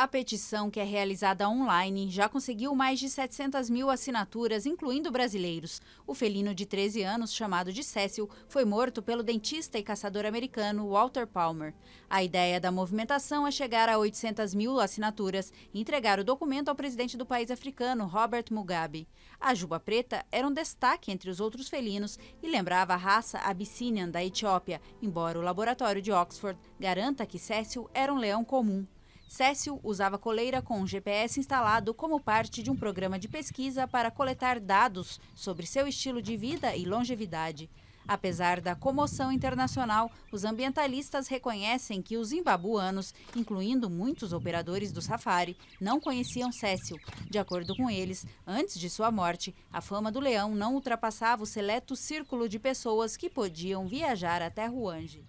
A petição, que é realizada online, já conseguiu mais de 700 mil assinaturas, incluindo brasileiros. O felino de 13 anos, chamado de Cecil, foi morto pelo dentista e caçador americano Walter Palmer. A ideia da movimentação é chegar a 800 mil assinaturas e entregar o documento ao presidente do país africano, Robert Mugabe. A juba preta era um destaque entre os outros felinos e lembrava a raça Abyssinian da Etiópia, embora o laboratório de Oxford garanta que Cecil era um leão comum. Cécio usava coleira com um GPS instalado como parte de um programa de pesquisa para coletar dados sobre seu estilo de vida e longevidade. Apesar da comoção internacional, os ambientalistas reconhecem que os zimbabuanos, incluindo muitos operadores do safari, não conheciam Cécio. De acordo com eles, antes de sua morte, a fama do leão não ultrapassava o seleto círculo de pessoas que podiam viajar até Ruange.